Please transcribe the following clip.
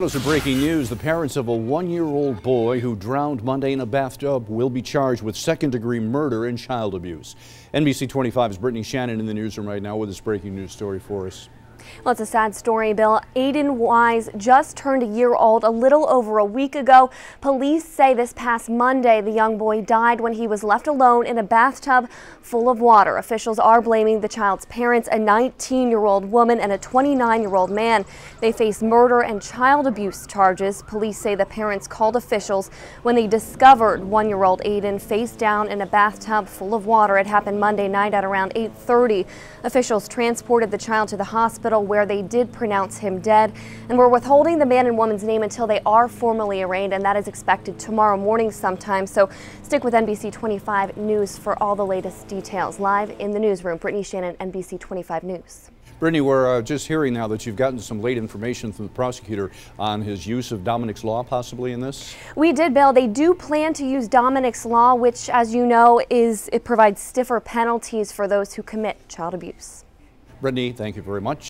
Of breaking news, the parents of a one-year-old boy who drowned Monday in a bathtub will be charged with second-degree murder and child abuse. NBC 25's Brittany Shannon in the newsroom right now with this breaking news story for us. Well, it's a sad story, Bill. Aiden Wise just turned a year old a little over a week ago. Police say this past Monday the young boy died when he was left alone in a bathtub full of water. Officials are blaming the child's parents, a 19-year-old woman and a 29-year-old man. They face murder and child abuse charges. Police say the parents called officials when they discovered one-year-old Aiden face down in a bathtub full of water. It happened Monday night at around 8.30. Officials transported the child to the hospital hospital where they did pronounce him dead. And we're withholding the man and woman's name until they are formally arraigned, and that is expected tomorrow morning sometime. So stick with NBC 25 News for all the latest details. Live in the newsroom, Brittany Shannon, NBC 25 News. Brittany, we're uh, just hearing now that you've gotten some late information from the prosecutor on his use of Dominic's Law possibly in this? We did, Bill. They do plan to use Dominic's Law, which, as you know, is it provides stiffer penalties for those who commit child abuse. Brittany, thank you very much.